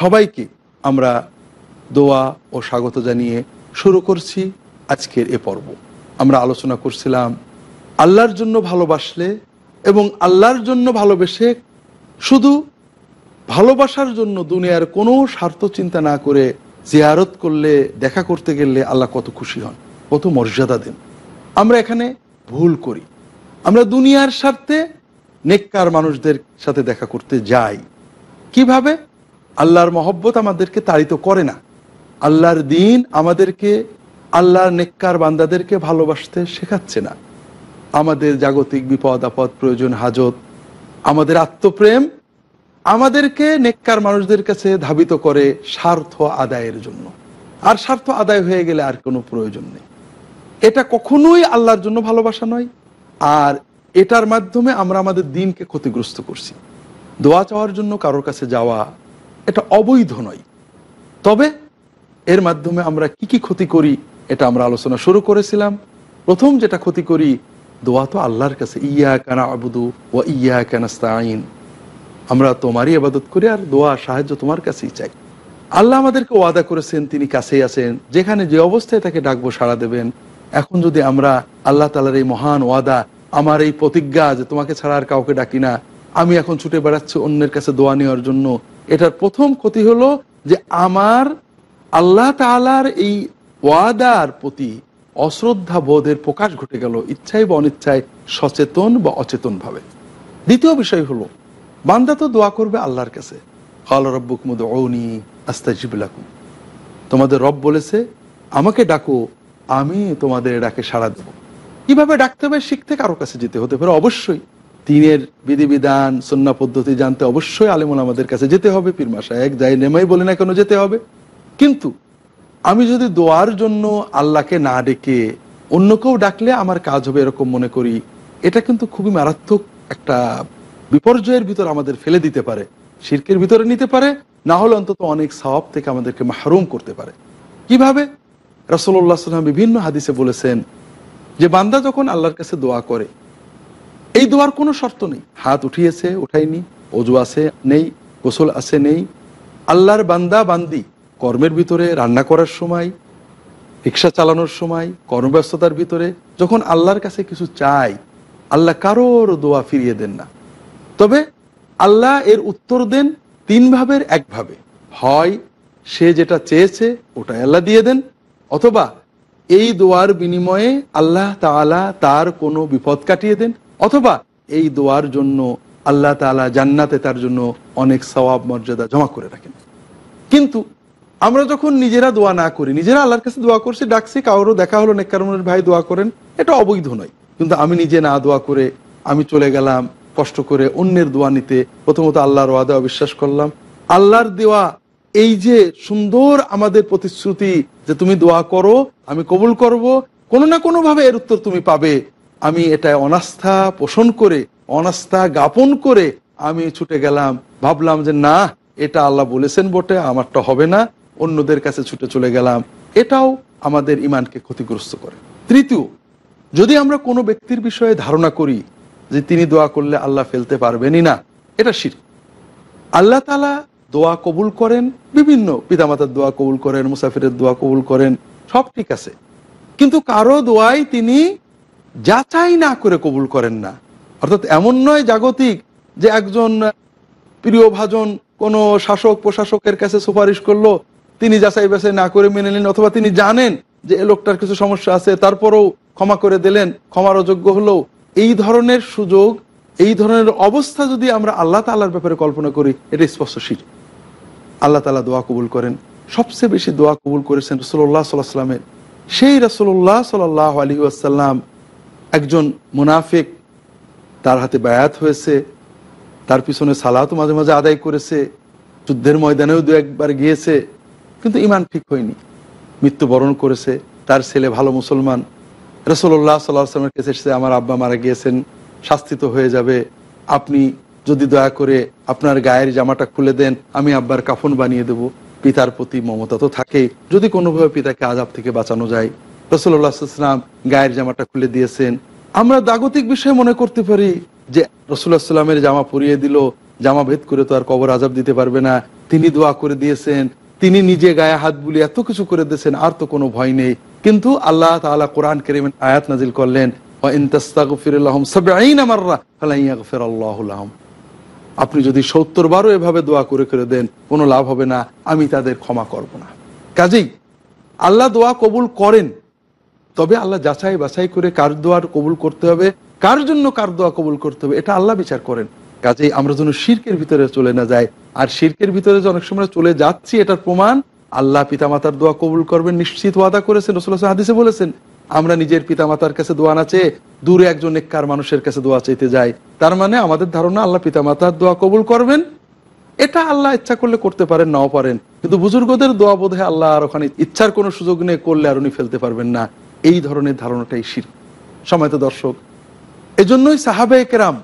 সবাইকে আমরা দোয়া ও স্বাগত জানিয়ে শুরু করছি আজকের এ পর্ব আমরা আলোচনা করছিলাম আল্লাহর জন্য ভালোবাসলে এবং আল্লাহর জন্য ভালোবেসে শুধু ভালোবাসার জন্য দুনিয়ার কোনো স্বার্থ চিন্তা না করে জিয়ারত করলে দেখা করতে গেলে আল্লাহ কত খুশি হন কত মর্যাদা দেন আমরা এখানে ভুল করি আমরা দুনিয়ার স্বার্থে নেককার মানুষদের সাথে দেখা করতে যাই কিভাবে আল্লাহর মহব্বত আমাদেরকে তাড়িত করে না আল্লাহর দিন আমাদেরকে আল্লাহর নেককার বান্দাদেরকে ভালোবাসতে শেখাচ্ছে না আমাদের জাগতিক বিপদ আপদ প্রয়োজন হাজত আমাদের আত্মপ্রেম আমাদেরকে নেককার মানুষদের কাছে ধাবিত করে স্বার্থ আদায়ের জন্য আর স্বার্থ আদায় হয়ে গেলে আর কোনো প্রয়োজন নেই এটা কখনোই আল্লাহর জন্য ভালোবাসা নয় আর এটার মাধ্যমে আমরা আমাদের দিনকে ক্ষতিগ্রস্ত করছি দোয়া চাওয়ার জন্য কারোর কাছে যাওয়া এটা অবৈধ নয় তবে এর মাধ্যমে আমরা কি কি ক্ষতি করি এটা আমরা আলোচনা শুরু করেছিলাম প্রথম যেটা ক্ষতি করি দোয়া তো আল্লাহর কাছে ইয়া কেন আবুদু ও ইয়া কানাস্তাইন আমরা তোমারই আবাদত করি আর দোয়া সাহায্য তোমার কাছেই চাই আল্লাহ আমাদেরকে ওয়াদা করেছেন তিনি কাছেই আছেন যেখানে যে অবস্থায় তাকে ডাকবো সাড়া দেবেন এখন যদি আমরা আল্লাহ তালার এই মহান ওয়াদা আমার এই প্রতিজ্ঞা যে তোমাকে ছাড়া আর কাউকে ডাকি না আমি এখন ছুটে বেড়াচ্ছি অন্যের কাছে দোয়া নেওয়ার জন্য এটার প্রথম ক্ষতি হলো যে আমার আল্লাহ তালার এই ওয়াদার প্রতি অশ্রদ্ধা বোধের প্রকাশ ঘটে গেল ইচ্ছায় বা অনিচ্ছায় সচেতন বা অচেতনভাবে দ্বিতীয় বিষয় হলো বান্দা তো দোয়া করবে আল্লাহর কাছে কাল রব্বুক মুদ ঔনি আস্তাজিবুলাকুম তোমাদের রব বলেছে আমাকে ডাকো আমি তোমাদের ডাকে সাড়া দেব কিভাবে ডাকতে হবে শিখতে কারো কাছে যেতে হতে পারে অবশ্যই দিনের বিধিবিধান সন্না পদ্ধতি জানতে অবশ্যই আলিমুল আমাদের কাছে যেতে হবে মাসা এক যাই নেমাই বলে না কেন যেতে হবে কিন্তু আমি যদি দোয়ার জন্য আল্লাহকে না ডেকে অন্য কেউ ডাকলে আমার কাজ হবে এরকম মনে করি এটা কিন্তু খুবই মারাত্মক একটা বিপর্যয়ের ভিতর আমাদের ফেলে দিতে পারে শির্কের ভিতরে নিতে পারে না হলে অন্তত অনেক সব থেকে আমাদেরকে মাহরুম করতে পারে কিভাবে রসল্লা সাল্লাম বিভিন্ন হাদিসে বলেছেন যে বান্দা যখন আল্লাহর কাছে দোয়া করে এই দোয়ার কোনো শর্ত নেই হাত উঠিয়েছে উঠাইনি অজু আছে নেই গোসল আছে নেই আল্লাহর বান্দা বান্দি কর্মের ভিতরে রান্না করার সময় রিক্সা চালানোর সময় কর্মব্যস্ততার ভিতরে যখন আল্লাহর কাছে কিছু চাই আল্লাহ কারোর দোয়া ফিরিয়ে দেন না তবে আল্লাহ এর উত্তর দেন তিন ভাবের একভাবে হয় সে যেটা চেয়েছে ওটা আল্লাহ দিয়ে দেন অথবা এই দোয়ার বিনিময়ে আল্লাহ তালা তার কোনো বিপদ কাটিয়ে দেন অথবা এই দোয়ার জন্য আল্লাহ তালা জান্নাতে তার জন্য অনেক সওয়াব মর্যাদা জমা করে রাখেন কিন্তু আমরা যখন নিজেরা দোয়া না করি নিজেরা আল্লাহর কাছে দোয়া করছি ডাকছি কারোর দেখা হলো নেককারমনের ভাই দোয়া করেন এটা অবৈধ নয় কিন্তু আমি নিজে না দোয়া করে আমি চলে গেলাম কষ্ট করে অন্যের দোয়া নিতে প্রথমত আল্লাহর ওয়াদা বিশ্বাস করলাম আল্লাহর দেওয়া এই যে সুন্দর আমাদের প্রতিশ্রুতি যে তুমি দোয়া করো আমি কবুল করব কোনো না কোনোভাবে এর উত্তর তুমি পাবে আমি এটা অনাস্থা পোষণ করে অনাস্থা জ্ঞাপন করে আমি ছুটে গেলাম ভাবলাম যে না এটা আল্লাহ বলেছেন বটে আমারটা হবে না অন্যদের কাছে ছুটে চলে গেলাম এটাও আমাদের ইমানকে ক্ষতিগ্রস্ত করে তৃতীয় যদি আমরা কোনো ব্যক্তির বিষয়ে ধারণা করি যে তিনি দোয়া করলে আল্লাহ ফেলতে পারবেনই না এটা শির আল্লাহ তালা দোয়া কবুল করেন বিভিন্ন পিতামাতার দোয়া কবুল করেন মুসাফিরের দোয়া কবুল করেন সব ঠিক আছে কিন্তু কারো দোয়াই তিনি যাচাই না করে কবুল করেন না অর্থাৎ এমন নয় জাগতিক যে একজন প্রিয় ভাজন কোনো শাসক প্রশাসকের কাছে সুপারিশ করলো তিনি যাচাই বাছাই না করে মেনে নিলেন অথবা তিনি জানেন যে এ লোকটার কিছু সমস্যা আছে তারপরেও ক্ষমা করে দিলেন ক্ষমার অযোগ্য হলো এই ধরনের সুযোগ এই ধরনের অবস্থা যদি আমরা আল্লাহ তাল্লার ব্যাপারে কল্পনা করি এটা স্পষ্ট শির আল্লাহ তালা দোয়া কবুল করেন সবচেয়ে বেশি দোয়া কবুল করেছেন রসোল্লাহ সাল্লাহ সাল্লামের সেই রসোল্লা সাল আলী আসাল্লাম একজন মুনাফিক তার হাতে ব্যয়াত হয়েছে তার পিছনে সালাত মাঝে মাঝে আদায় করেছে যুদ্ধের ময়দানেও দু একবার গিয়েছে কিন্তু ইমান ঠিক হয়নি মৃত্যুবরণ করেছে তার ছেলে ভালো মুসলমান রসল্লাহ সাল্লামের কাছে এসেছে আমার আব্বা মারা গিয়েছেন শাস্তিত হয়ে যাবে আপনি যদি দয়া করে আপনার গায়ের জামাটা খুলে দেন আমি আব্বার কাফন বানিয়ে দেব পিতার প্রতি মমতা তো থাকেই যদি কোনোভাবে পিতাকে আজাব থেকে বাঁচানো যায় রসুল্লাহাম গায়ের জামাটা খুলে দিয়েছেন আমরা দাগতিক বিষয় মনে করতে পারি যে রসুল্লাহ জামা পরিয়ে দিল জামা ভেদ করে তো আর কবর আজাব দিতে পারবে না তিনি দোয়া করে দিয়েছেন তিনি নিজে গায়ে হাত বুলি এত কিছু করে দিয়েছেন আর তো কোনো ভয় নেই কিন্তু আল্লাহ তালা কোরআন কেরিম আয়াত নাজিল করলেন আপনি যদি সত্তর বারও এভাবে দোয়া করে করে দেন কোনো লাভ হবে না আমি তাদের ক্ষমা করব না কাজেই আল্লাহ দোয়া কবুল করেন তবে আল্লাহ যাচাই বাছাই করে কার দোয়ার কবুল করতে হবে কার জন্য কার দোয়া কবুল করতে হবে এটা আল্লাহ বিচার করেন কাজেই আমরা যেন শির্কের ভিতরে চলে না যাই আর শির্কের ভিতরে যে অনেক সময় চলে যাচ্ছি এটার প্রমাণ আল্লাহ পিতামাতার দোয়া কবুল করবেন নিশ্চিত ওয়াদা করেছেন রসুল্লাহ হাদিসে বলেছেন আমরা নিজের পিতামাতার কাছে দোয়া না চেয়ে দূরে একজন নেককার মানুষের কাছে দোয়া চাইতে যাই তার মানে আমাদের ধারণা আল্লাহ পিতামাতার দোয়া কবুল করবেন এটা আল্লাহ ইচ্ছা করলে করতে পারেন নাও পারেন কিন্তু বুজুর্গদের দোয়া বোধে আল্লাহ আর ওখানে ইচ্ছার কোনো সুযোগ নেই করলে আর উনি ফেলতে পারবেন না এই ধরনের ধারণাটাই শির সময়ত দর্শক এজন্যই সাহাবে কেরাম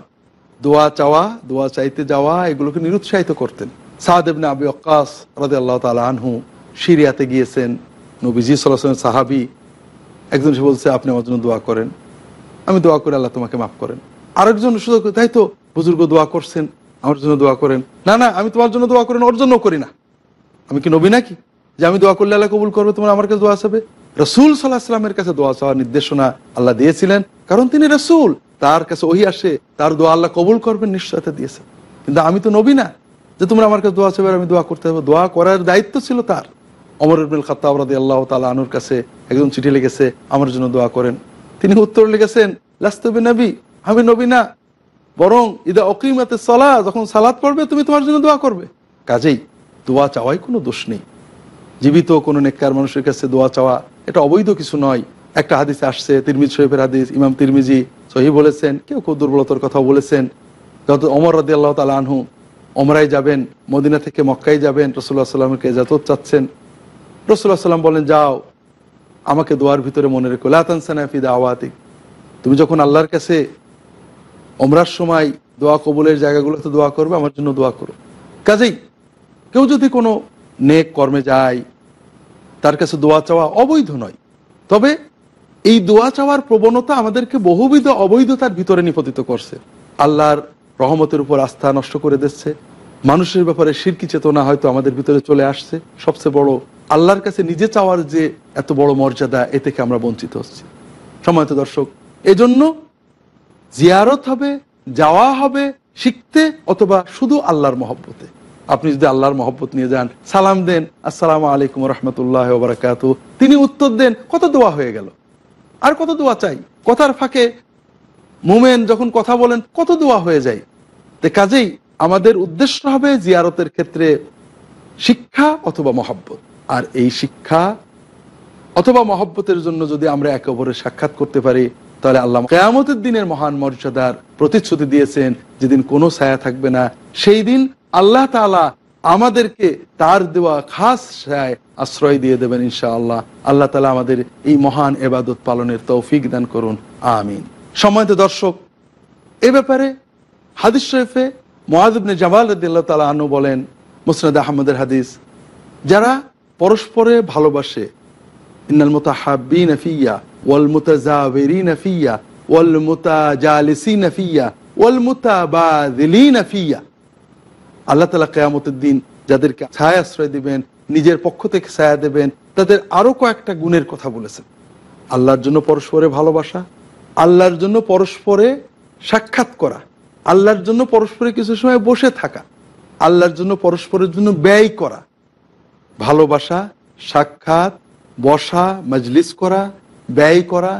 দোয়া চাওয়া দোয়া চাইতে যাওয়া এগুলোকে নিরুৎসাহিত করতেন সাহাদেবনে আবি অকাস রাজে আল্লাহ তালা আনহু সিরিয়াতে গিয়েছেন নবীজি সাল্লাহ সাহাবি একজন সে বলছে আপনি আমার জন্য দোয়া করেন আমি দোয়া করে আল্লাহ তোমাকে মাফ করেন আরেকজন শুধু তাই তো বুজুর্গ দোয়া করছেন আমার জন্য দোয়া করেন না না আমি তোমার জন্য দোয়া করেন ওর জন্য করি না আমি কি নবী নাকি যে আমি দোয়া করলে আল্লাহ কবুল করবে তোমার আমার কাছে দোয়া আসবে রসুল সাল্লাহামের কাছে দোয়া চাওয়ার নির্দেশনা আল্লাহ দিয়েছিলেন কারণ তিনি রসুল তার কাছে ওই আসে তার দোয়া আল্লাহ কবুল করবেন নিশ্চয়তা দিয়েছে কিন্তু আমি তো নবী না যে তোমরা আমার কাছে দোয়া চাবে আমি দোয়া করতে হবে দোয়া করার দায়িত্ব ছিল তার অমর ইবিল খাতাবরাদি আল্লাহ তালা আনুর কাছে একজন চিঠি লিখেছে আমার জন্য দোয়া করেন তিনি উত্তর লিখেছেন লাস্তবে নবী আমি নবী না বরং ইদা অকিমাতে সলা যখন সালাদ পড়বে তুমি তোমার জন্য দোয়া করবে কাজেই দোয়া চাওয়াই কোনো দোষ নেই জীবিত কোনো নেককার মানুষের কাছে দোয়া চাওয়া এটা অবৈধ কিছু নয় একটা হাদিস আসছে তিরমিজ শহীফের হাদিস ইমাম তিরমিজি সহি বলেছেন কেউ কেউ দুর্বলতার কথা বলেছেন যত অমর রাদি আল্লাহ তালা আনহু অমরাই যাবেন মদিনা থেকে মক্কাই যাবেন রসুল্লাহ সাল্লামকে যত চাচ্ছেন রসুল্লাহ সাল্লাম বলেন যাও আমাকে দোয়ার ভিতরে মনে রেখো লাতানসানাফিদা আওয়াতিক তুমি যখন আল্লাহর কাছে অমরার সময় দোয়া কবুলের জায়গাগুলোতে দোয়া করবে আমার জন্য দোয়া করো কাজেই কেউ যদি কোনো নেক কর্মে যায় তার কাছে দোয়া চাওয়া অবৈধ নয় তবে এই দোয়া চাওয়ার প্রবণতা আমাদেরকে বহুবিধ অবৈধতার ভিতরে নিপতিত করছে আল্লাহর রহমতের উপর আস্থা নষ্ট করে দিচ্ছে মানুষের ব্যাপারে সিরকি চেতনা হয়তো আমাদের ভিতরে চলে আসছে সবচেয়ে বড় আল্লাহর কাছে নিজে চাওয়ার যে এত বড় মর্যাদা এ থেকে আমরা বঞ্চিত হচ্ছি সময়ত দর্শক এজন্য জিয়ারত হবে যাওয়া হবে শিখতে অথবা শুধু আল্লাহর মহব্বতে আপনি যদি আল্লাহর মহব্বত নিয়ে যান সালাম দেন আসসালাম আলাইকুম রহমতুল্লাহ ওবরাকাত তিনি উত্তর দেন কত দোয়া হয়ে গেল আর কত দোয়া চাই কথার ফাঁকে মোমেন যখন কথা বলেন কত দোয়া হয়ে যায় তে কাজেই আমাদের উদ্দেশ্য হবে জিয়ারতের ক্ষেত্রে শিক্ষা অথবা মহব্বত আর এই শিক্ষা অথবা মহব্বতের জন্য যদি আমরা একে অপরের সাক্ষাৎ করতে পারি তাহলে আল্লাহ কেয়ামতের দিনের মহান মর্যাদার প্রতিশ্রুতি দিয়েছেন যেদিন কোনো ছায়া থাকবে না সেই দিন আল্লাহ তালা আমাদেরকে তার দেওয়া খাস রায় আশ্রয় দিয়ে দেবেন ইনশা আল্লাহ আল্লাহ তালা আমাদের এই মহান এবাদত পালনের তৌফিক দান করুন আমিন সময় তো দর্শক এ ব্যাপারে হাদিস শরীফে মহাদুবনে জামাল রদিল্লা তালা আনু বলেন মুসনাদ আহমদের হাদিস যারা পরস্পরে ভালোবাসে ইন্নাল মোতাহাবিন ফিয়া ওয়াল মুতাজাবেরিন ফিয়া ওয়াল মুতাজালিসিন ফিয়া ওয়াল মুতাবাদিলিন ফিয়া আল্লাহ তালা কেয়ামতের দিন যাদেরকে ছায়া আশ্রয় দিবেন নিজের পক্ষ থেকে ছায়া দেবেন তাদের আরও কয়েকটা গুণের কথা বলেছেন আল্লাহর জন্য পরস্পরে ভালোবাসা আল্লাহর জন্য পরস্পরে সাক্ষাৎ করা আল্লাহর জন্য পরস্পরে কিছু সময় বসে থাকা আল্লাহর জন্য পরস্পরের জন্য ব্যয় করা ভালোবাসা সাক্ষাৎ বসা মজলিস করা ব্যয় করা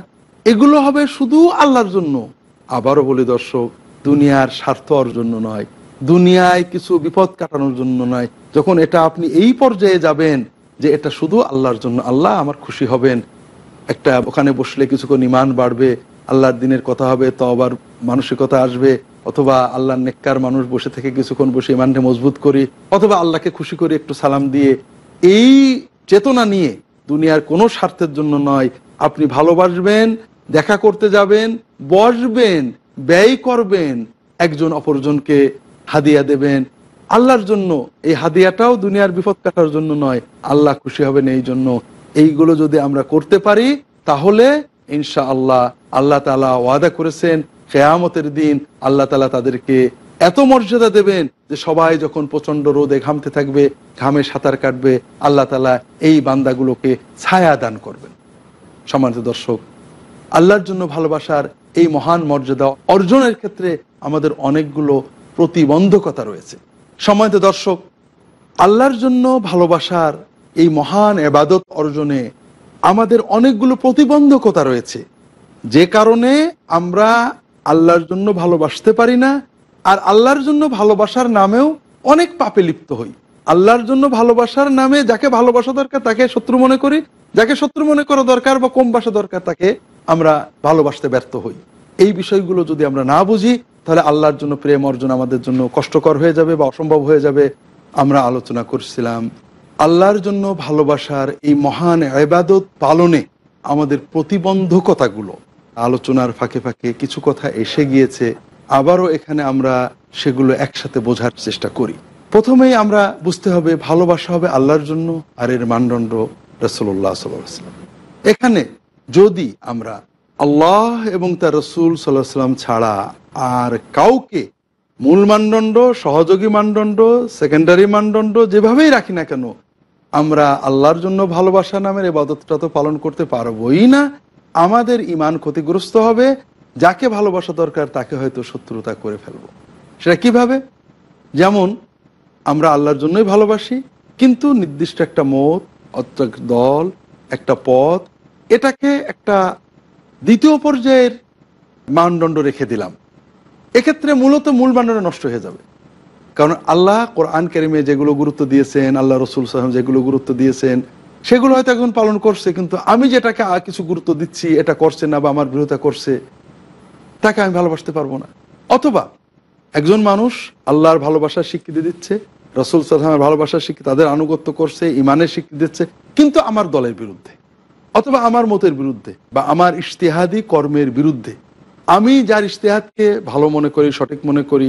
এগুলো হবে শুধু আল্লাহর জন্য আবারও বলি দর্শক দুনিয়ার স্বার্থ অর্জন নয় দুনিয়ায় কিছু বিপদ কাটানোর জন্য নয় যখন এটা আপনি এই পর্যায়ে যাবেন যে এটা শুধু আল্লাহর জন্য আল্লাহ আমার খুশি হবেন একটা ওখানে বসলে কিছুক্ষণ ইমান বাড়বে আল্লাহর দিনের কথা হবে তো আবার মানসিকতা আসবে অথবা আল্লাহর নেককার মানুষ বসে থেকে কিছুক্ষণ বসে ইমানটা মজবুত করি অথবা আল্লাহকে খুশি করি একটু সালাম দিয়ে এই চেতনা নিয়ে দুনিয়ার কোনো স্বার্থের জন্য নয় আপনি ভালোবাসবেন দেখা করতে যাবেন বসবেন ব্যয় করবেন একজন অপরজনকে হাদিয়া দেবেন আল্লাহর জন্য এই হাদিয়াটাও দুনিয়ার বিপদ কাটার জন্য নয় আল্লাহ খুশি হবেন এই জন্য এইগুলো যদি আমরা করতে পারি তাহলে ইনশা আল্লাহ আল্লাহ তালা ওয়াদা করেছেন কেয়ামতের দিন আল্লাহ তালা তাদেরকে এত মর্যাদা দেবেন যে সবাই যখন প্রচন্ড রোদে ঘামতে থাকবে ঘামে সাঁতার কাটবে আল্লাহ তালা এই বান্দাগুলোকে ছায়া দান করবেন সমান্ত দর্শক আল্লাহর জন্য ভালোবাসার এই মহান মর্যাদা অর্জনের ক্ষেত্রে আমাদের অনেকগুলো প্রতিবন্ধকতা রয়েছে সময়ত দর্শক আল্লাহর জন্য ভালোবাসার এই মহান এবাদত অর্জনে আমাদের অনেকগুলো প্রতিবন্ধকতা রয়েছে যে কারণে আমরা আল্লাহর জন্য ভালোবাসতে পারি না আর আল্লাহর জন্য ভালোবাসার নামেও অনেক পাপে লিপ্ত হই আল্লাহর জন্য ভালোবাসার নামে যাকে ভালোবাসা দরকার তাকে শত্রু মনে করি যাকে শত্রু মনে করা দরকার বা কম বাসা দরকার তাকে আমরা ভালোবাসতে ব্যর্থ হই এই বিষয়গুলো যদি আমরা না বুঝি তাহলে আল্লাহর জন্য প্রেম অর্জন আমাদের জন্য কষ্টকর হয়ে যাবে বা অসম্ভব হয়ে যাবে আমরা আলোচনা করছিলাম আল্লাহর জন্য ভালোবাসার এই মহান আবাদত পালনে আমাদের প্রতিবন্ধকতাগুলো আলোচনার ফাঁকে ফাঁকে কিছু কথা এসে গিয়েছে আবারও এখানে আমরা সেগুলো একসাথে বোঝার চেষ্টা করি প্রথমেই আমরা বুঝতে হবে ভালোবাসা হবে আল্লাহর জন্য আর এর মানদণ্ড রসল্লাহ সাল্লাম এখানে যদি আমরা আল্লাহ এবং তার রসুল সাল্লাহ সাল্লাম ছাড়া আর কাউকে মূল মানদণ্ড সহযোগী মানদণ্ড সেকেন্ডারি মানদণ্ড যেভাবেই রাখি না কেন আমরা আল্লাহর জন্য ভালোবাসা নামের এবাদতটা তো পালন করতে পারবই না আমাদের ইমান ক্ষতিগ্রস্ত হবে যাকে ভালোবাসা দরকার তাকে হয়তো শত্রুতা করে ফেলব সেটা কিভাবে যেমন আমরা আল্লাহর জন্যই ভালোবাসি কিন্তু নির্দিষ্ট একটা মত অত্যাক দল একটা পথ এটাকে একটা দ্বিতীয় পর্যায়ের মানদণ্ড রেখে দিলাম এক্ষেত্রে মূলত মূল মানদণ্ড নষ্ট হয়ে যাবে কারণ আল্লাহ কোরআন কেরিমে যেগুলো গুরুত্ব দিয়েছেন আল্লাহ রসুল সাহেব যেগুলো গুরুত্ব দিয়েছেন সেগুলো হয়তো এখন পালন করছে কিন্তু আমি যেটাকে কিছু গুরুত্ব দিচ্ছি এটা করছে না বা আমার বিরোধিতা করছে তাকে আমি ভালোবাসতে পারবো না অথবা একজন মানুষ আল্লাহর ভালোবাসার স্বীকৃতি দিচ্ছে রসুল সাহেবের ভালোবাসার স্বীকৃতি তাদের আনুগত্য করছে ইমানের স্বীকৃতি দিচ্ছে কিন্তু আমার দলের বিরুদ্ধে অথবা আমার মতের বিরুদ্ধে বা আমার ইশতেহাদি কর্মের বিরুদ্ধে আমি যার ইশতেহাদকে ভালো মনে করি সঠিক মনে করি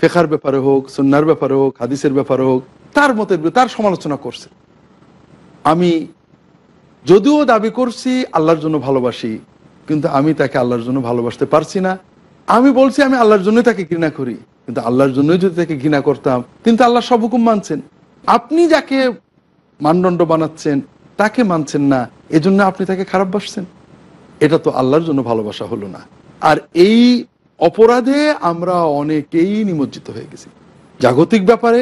ফেখার ব্যাপারে হোক সন্ন্যার ব্যাপারে হোক হাদিসের ব্যাপারে হোক তার মতের তার সমালোচনা করছে আমি যদিও দাবি করছি আল্লাহর জন্য ভালোবাসি কিন্তু আমি তাকে আল্লাহর জন্য ভালোবাসতে পারছি না আমি বলছি আমি আল্লাহর জন্যই তাকে ঘৃণা করি কিন্তু আল্লাহর জন্যই যদি তাকে ঘৃণা করতাম তিনি তো আল্লাহ সব হুকুম মানছেন আপনি যাকে মানদণ্ড বানাচ্ছেন তাকে মানছেন না এজন্য আপনি তাকে খারাপ বাসছেন এটা তো আল্লাহর জন্য ভালোবাসা হলো না আর এই অপরাধে আমরা অনেকেই নিমজ্জিত হয়ে গেছি জাগতিক ব্যাপারে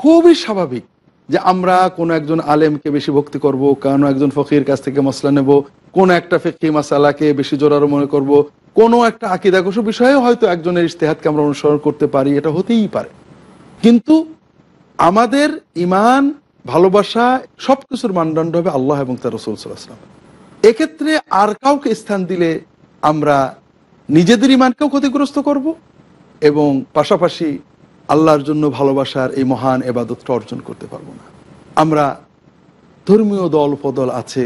খুবই স্বাভাবিক যে আমরা কোনো একজন আলেমকে বেশি ভক্তি করব কোনো একজন ফকির কাছ থেকে মশলা নেব কোনো একটা ফেকি মাসালাকে বেশি জোরারো মনে করব কোনো একটা আকিদাকসু বিষয়ে হয়তো একজনের ইশতেহাতকে আমরা অনুসরণ করতে পারি এটা হতেই পারে কিন্তু আমাদের ইমান ভালোবাসা সব কিছুর মানদণ্ড হবে আল্লাহ এবং তার রসুল সাল্লাহাম এক্ষেত্রে আর কাউকে স্থান দিলে আমরা নিজেদের ইমানকেও ক্ষতিগ্রস্ত করব এবং পাশাপাশি আল্লাহর জন্য ভালোবাসার এই মহান এবাদতটা অর্জন করতে পারবো না আমরা ধর্মীয় দল উপদল আছে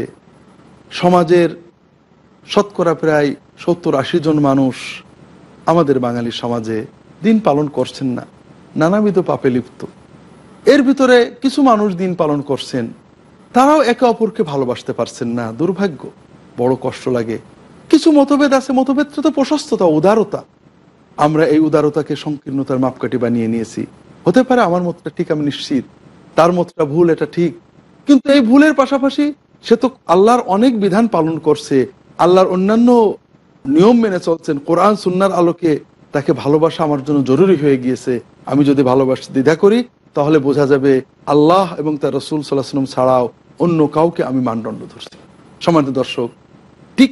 সমাজের শতকরা প্রায় সত্তর আশি জন মানুষ আমাদের বাঙালি সমাজে দিন পালন করছেন না নানাবিধ পাপে লিপ্ত এর ভিতরে কিছু মানুষ দিন পালন করছেন তারাও একে অপরকে ভালোবাসতে পারছেন না দুর্ভাগ্য বড় কষ্ট লাগে কিছু মতভেদ আছে মতভেদটা তো প্রশস্ততা উদারতা আমরা এই উদারতাকে সংকীর্ণতার মাপকাঠি বানিয়ে নিয়েছি হতে পারে আমার মতটা ঠিক আমি নিশ্চিত তার মতটা ভুল এটা ঠিক কিন্তু এই ভুলের পাশাপাশি সে তো আল্লাহর অনেক বিধান পালন করছে আল্লাহর অন্যান্য নিয়ম মেনে চলছেন কোরআন সুন্নার আলোকে তাকে ভালোবাসা আমার জন্য জরুরি হয়ে গিয়েছে আমি যদি ভালোবাসা দ্বিধা করি তাহলে বোঝা যাবে আল্লাহ এবং তার রসুল সাল্লাহাম ছাড়াও অন্য কাউকে আমি মানদণ্ড ধরছি সমান্ত দর্শক ঠিক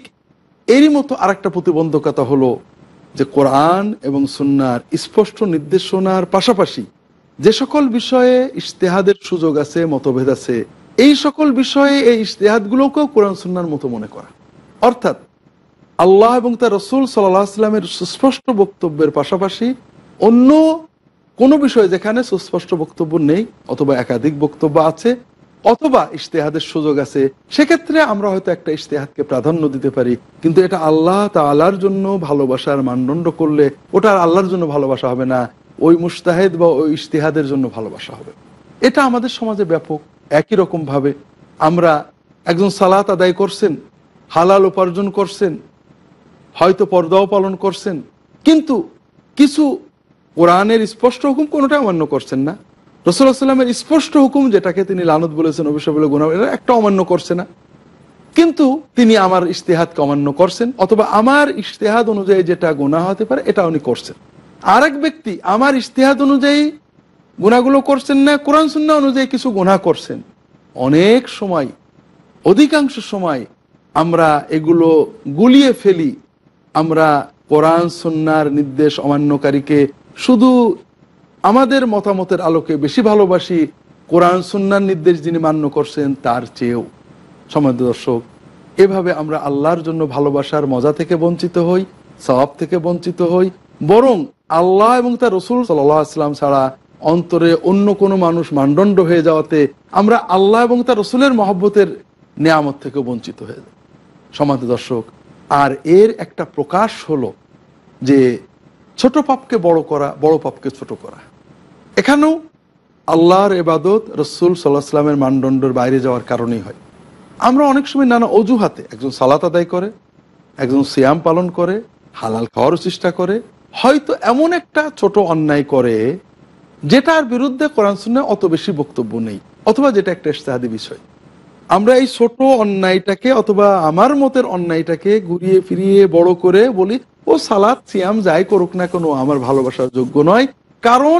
এরই মতো আরেকটা প্রতিবন্ধকতা হলো যে কোরআন এবং সুনার স্পষ্ট নির্দেশনার পাশাপাশি যে সকল বিষয়ে ইশতেহাদের সুযোগ আছে মতভেদ আছে এই সকল বিষয়ে এই ইশতেহাদগুলোকেও কোরআন সুন্নার মতো মনে করা অর্থাৎ আল্লাহ এবং তার রসুল সাল্লাহ আসলামের সুস্পষ্ট বক্তব্যের পাশাপাশি অন্য কোনো বিষয়ে যেখানে সুস্পষ্ট বক্তব্য নেই অথবা একাধিক বক্তব্য আছে অথবা ইশতেহাদের সুযোগ আছে সেক্ষেত্রে আমরা হয়তো একটা ইশতেহাদকে প্রাধান্য দিতে পারি কিন্তু এটা আল্লাহ তা আল্লাহর জন্য ভালোবাসার মানদণ্ড করলে ওটা আল্লাহর জন্য ভালোবাসা হবে না ওই মুস্তাহেদ বা ওই ইশতেহাদের জন্য ভালোবাসা হবে এটা আমাদের সমাজে ব্যাপক একই রকমভাবে আমরা একজন সালাত আদায় করছেন হালাল উপার্জন করছেন হয়তো পর্দাও পালন করছেন কিন্তু কিছু কোরআনের স্পষ্ট হুকুম কোনোটাই অমান্য করছেন না রসুল্লাহামের স্পষ্ট হুকুম যেটাকে তিনি লানত বলেছেন অভিশাপ বলে একটা অমান্য করছে না কিন্তু তিনি আমার ইশতেহাদকে অমান্য করছেন অথবা আমার ইশতেহাদ অনুযায়ী যেটা গোনা হতে পারে এটা উনি করছেন আরেক ব্যক্তি আমার ইশতেহাদ অনুযায়ী গুণাগুলো করছেন না কোরআন সুন্না অনুযায়ী কিছু গোনা করছেন অনেক সময় অধিকাংশ সময় আমরা এগুলো গুলিয়ে ফেলি আমরা কোরআন সুন্নার নির্দেশ অমান্যকারীকে শুধু আমাদের মতামতের আলোকে বেশি ভালোবাসি কোরআন সুন্নার নির্দেশ যিনি মান্য করছেন তার চেয়েও সময় দর্শক এভাবে আমরা আল্লাহর জন্য ভালোবাসার মজা থেকে বঞ্চিত হই স্বভাব থেকে বঞ্চিত হই বরং আল্লাহ এবং তার রসুল সাল্লাম আসলাম ছাড়া অন্তরে অন্য কোনো মানুষ মানদণ্ড হয়ে যাওয়াতে আমরা আল্লাহ এবং তার রসুলের মহব্বতের নেয়ামত থেকে বঞ্চিত হয়ে যাই সমাজ দর্শক আর এর একটা প্রকাশ হলো যে ছোট পাপকে বড় করা বড় পাপকে ছোট করা এখানেও আল্লাহর এবাদত রসুল সাল্লাহ সাল্লামের মানদণ্ডের বাইরে যাওয়ার কারণেই হয় আমরা অনেক সময় নানা অজুহাতে একজন সালাত আদায় করে একজন সিয়াম পালন করে হালাল খাওয়ার চেষ্টা করে হয়তো এমন একটা ছোট অন্যায় করে যেটার বিরুদ্ধে কোরআন শুনে অত বেশি বক্তব্য নেই অথবা যেটা একটা ইস্তেহাদি বিষয় আমরা এই ছোট অন্যায়টাকে অথবা আমার মতের অন্যায়টাকে ঘুরিয়ে ফিরিয়ে বড় করে বলি ও সালাদ সিয়াম যাই করুক না কোনো আমার ভালোবাসার যোগ্য নয় কারণ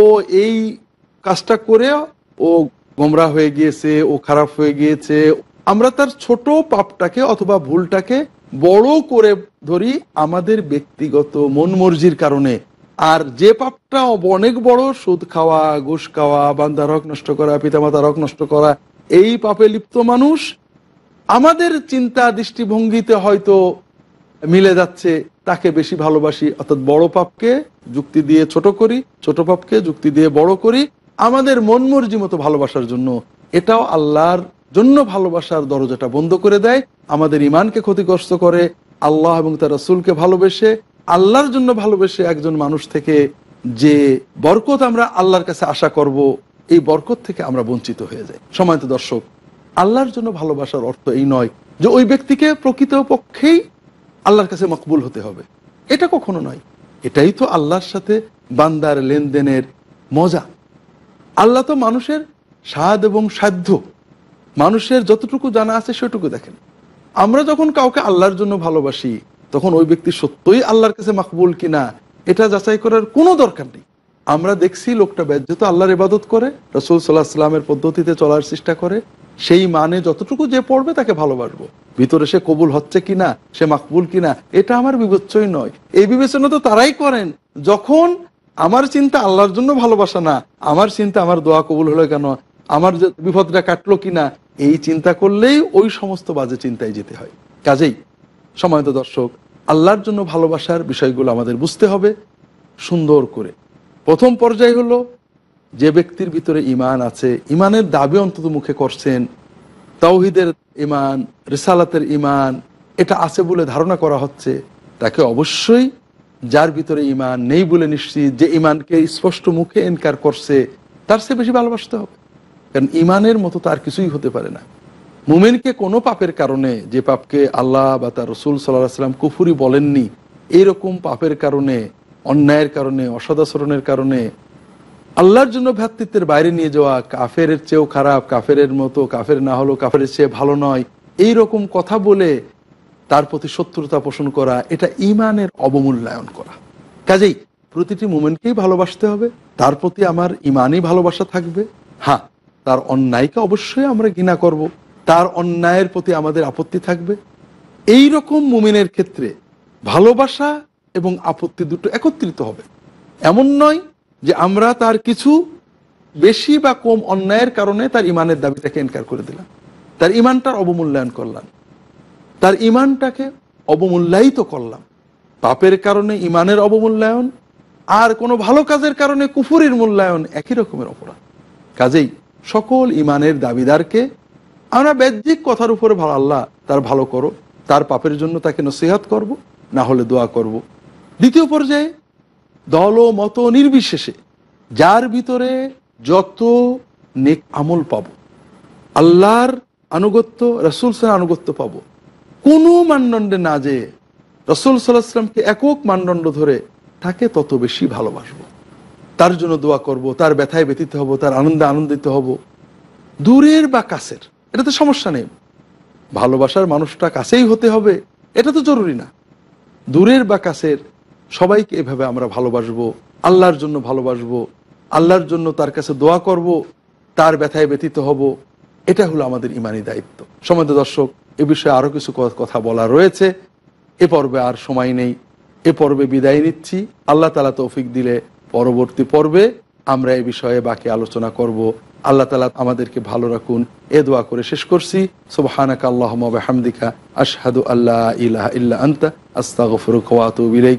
ও এই কাজটা করে ও গোমরা হয়ে গিয়েছে ও খারাপ হয়ে গিয়েছে আমরা তার ছোট পাপটাকে অথবা ভুলটাকে বড় করে ধরি আমাদের ব্যক্তিগত মন মর্জির কারণে আর যে পাপটা অনেক বড় সুদ খাওয়া ঘুষ খাওয়া বান্দার হক নষ্ট করা পিতামাতার হক নষ্ট করা এই পাপে লিপ্ত মানুষ আমাদের চিন্তা দৃষ্টিভঙ্গিতে হয়তো মিলে যাচ্ছে তাকে বেশি ভালোবাসি অর্থাৎ বড় পাপকে যুক্তি দিয়ে ছোট করি ছোট পাপকে যুক্তি দিয়ে বড় করি আমাদের মন মর্জি মতো ভালোবাসার জন্য এটাও আল্লাহর জন্য ভালোবাসার দরজাটা বন্ধ করে দেয় আমাদের ইমানকে ক্ষতিগ্রস্ত করে আল্লাহ এবং তার রসুলকে ভালোবেসে আল্লাহর জন্য ভালোবেসে একজন মানুষ থেকে যে বরকত আমরা আল্লাহর কাছে আশা করব এই বরকত থেকে আমরা বঞ্চিত হয়ে যাই সময়ত দর্শক আল্লাহর জন্য ভালোবাসার অর্থ এই নয় যে ওই ব্যক্তিকে প্রকৃত পক্ষেই আল্লাহর কাছে মকবুল হতে হবে এটা কখনো নয় এটাই তো আল্লাহর সাথে বান্দার লেনদেনের মজা আল্লাহ তো মানুষের স্বাদ এবং সাধ্য মানুষের যতটুকু জানা আছে সেটুকু দেখেন আমরা যখন কাউকে আল্লাহর জন্য ভালোবাসি তখন ওই ব্যক্তি সত্যই আল্লাহর কাছে মাকবুল কিনা এটা যাচাই করার কোনো দরকার নেই আমরা দেখছি লোকটা ব্যাজ্যত আল্লাহর ইবাদত করে রসুল সাল্লাহ সাল্লামের পদ্ধতিতে চলার চেষ্টা করে সেই মানে যতটুকু যে পড়বে তাকে ভালোবাসবো ভিতরে সে কবুল হচ্ছে কিনা সে মাকবুল কিনা এটা আমার বিবেচ্যই নয় এই বিবেচনা তো তারাই করেন যখন আমার চিন্তা আল্লাহর জন্য ভালোবাসা না আমার চিন্তা আমার দোয়া কবুল হলো কেন আমার বিপদটা কাটলো কিনা এই চিন্তা করলেই ওই সমস্ত বাজে চিন্তায় যেতে হয় কাজেই সময়ত দর্শক আল্লাহর জন্য ভালোবাসার বিষয়গুলো আমাদের বুঝতে হবে সুন্দর করে প্রথম পর্যায় হল যে ব্যক্তির ভিতরে ইমান আছে ইমানের দাবি অন্তত মুখে করছেন তাওহিদের ইমান রিসালাতের ইমান এটা আছে বলে ধারণা করা হচ্ছে তাকে অবশ্যই যার ভিতরে ইমান নেই বলে নিশ্চিত যে ইমানকে স্পষ্ট মুখে এনকার করছে তার সে বেশি ভালোবাসতে হবে কারণ ইমানের মতো তার কিছুই হতে পারে না মুমেনকে কোনো পাপের কারণে যে পাপকে আল্লাহ বা তার রসুল সাল্লাহ সাল্লাম কুফুরি বলেননি এরকম পাপের কারণে অন্যায়ের কারণে অসদাচরণের কারণে আল্লাহর জন্য ভ্রাতৃত্বের বাইরে নিয়ে যাওয়া কাফের চেয়েও খারাপ কাফের মতো কাফের না হলো কাফের চেয়ে ভালো নয় এই রকম কথা বলে তার প্রতি শত্রুতা পোষণ করা এটা ইমানের অবমূল্যায়ন করা কাজেই প্রতিটি মোমেন্টকেই ভালোবাসতে হবে তার প্রতি আমার ইমানই ভালোবাসা থাকবে হ্যাঁ তার অন্যায়কে অবশ্যই আমরা ঘৃণা করব। তার অন্যায়ের প্রতি আমাদের আপত্তি থাকবে এই রকম মুমিনের ক্ষেত্রে ভালোবাসা এবং আপত্তি দুটো একত্রিত হবে এমন নয় যে আমরা তার কিছু বেশি বা কম অন্যায়ের কারণে তার ইমানের দাবিটাকে এনকার করে দিলাম তার ইমানটার অবমূল্যায়ন করলাম তার ইমানটাকে অবমূল্যায়িত করলাম পাপের কারণে ইমানের অবমূল্যায়ন আর কোনো ভালো কাজের কারণে কুফুরির মূল্যায়ন একই রকমের অপরাধ কাজেই সকল ইমানের দাবিদারকে আমরা বাহ্যিক কথার উপরে ভালো আল্লাহ তার ভালো করো তার পাপের জন্য তাকে নসিহাত করব না হলে দোয়া করব দ্বিতীয় পর্যায়ে দল মত নির্বিশেষে যার ভিতরে যত নেক আমল পাব আল্লাহর আনুগত্য রসুল সাল আনুগত্য পাব কোনো মানদণ্ডে না যেয়ে রসুল সাল্লাহামকে একক মানদণ্ড ধরে তাকে তত বেশি ভালোবাসব তার জন্য দোয়া করব তার ব্যথায় ব্যতীত হব তার আনন্দে আনন্দিত হব দূরের বা কাছের এটা তো সমস্যা নেই ভালোবাসার মানুষটা কাছেই হতে হবে এটা তো জরুরি না দূরের বা কাছের সবাইকে এভাবে আমরা ভালোবাসবো আল্লাহর জন্য ভালোবাসবো আল্লাহর জন্য তার কাছে দোয়া করব তার ব্যথায় ব্যতীত হব এটা হলো আমাদের ইমানি দায়িত্ব সমাজ দর্শক এ বিষয়ে আরও কিছু কথা বলা রয়েছে এ পর্বে আর সময় নেই এ পর্বে বিদায় নিচ্ছি আল্লাহ তালা তৌফিক দিলে পরবর্তী পর্বে আমরা এ বিষয়ে বাকি আলোচনা করব আল্লাহ তালা আমাদেরকে ভালো রাখুন এ দোয়া করে শেষ করছি সুবাহানাক আল্লাহ হামদিকা আশহাদু আল্লাহ ইলাহা ইল্লা আন্তা আস্তাগফরুক ওয়াতুবিলাইক